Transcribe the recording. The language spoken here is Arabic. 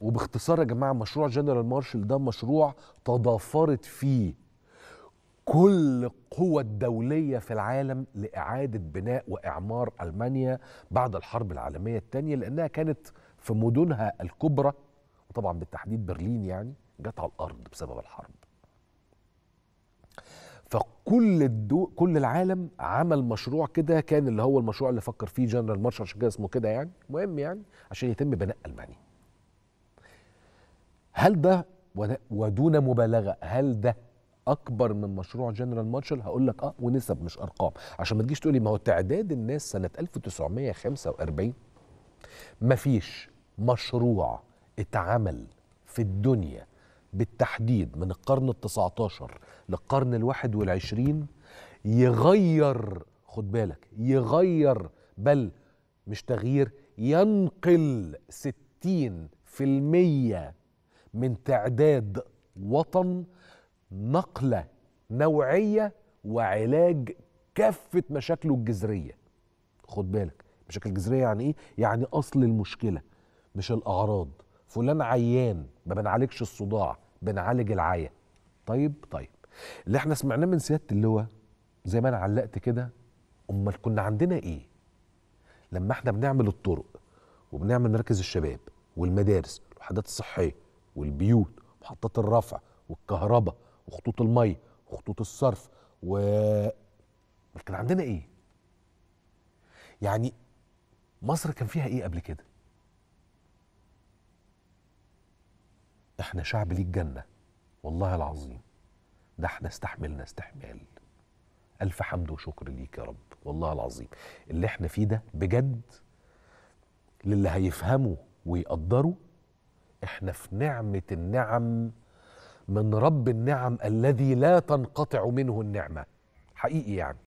وباختصار يا جماعه مشروع جنرال مارشال ده مشروع تضافرت فيه كل القوى الدولية في العالم لإعادة بناء وإعمار ألمانيا بعد الحرب العالمية الثانية لأنها كانت في مدنها الكبرى وطبعا بالتحديد برلين يعني جت على الأرض بسبب الحرب فكل الدو... كل العالم عمل مشروع كده كان اللي هو المشروع اللي فكر فيه جنرال مارشال عشان كده اسمه كده يعني مهم يعني عشان يتم بناء المانيا هل ده ودون مبالغه هل ده اكبر من مشروع جنرال مارشال هقول لك اه ونسب مش ارقام عشان ما تجيش تقولي ما هو تعداد الناس سنه 1945 مفيش مشروع اتعمل في الدنيا بالتحديد من القرن ال19 للقرن ال21 يغير خد بالك يغير بل مش تغيير ينقل 60% من تعداد وطن نقله نوعيه وعلاج كافه مشاكله الجذريه خد بالك مشاكل الجذرية يعني ايه يعني اصل المشكله مش الاعراض فلان عيان ما بنعالجش الصداع بنعالج العيا طيب طيب اللي احنا سمعناه من سياده اللواء زي ما انا علقت كده امال كنا عندنا ايه لما احنا بنعمل الطرق وبنعمل مراكز الشباب والمدارس والوحدات الصحيه والبيوت محطات الرفع والكهرباء وخطوط المي وخطوط الصرف و كان عندنا ايه يعني مصر كان فيها ايه قبل كده احنا شعب ليه الجنه والله العظيم ده احنا استحملنا استحمال الف حمد وشكر ليك يا رب والله العظيم اللي احنا فيه ده بجد للي هيفهمه ويقدره احنا في نعمه النعم من رب النعم الذي لا تنقطع منه النعمه حقيقي يعني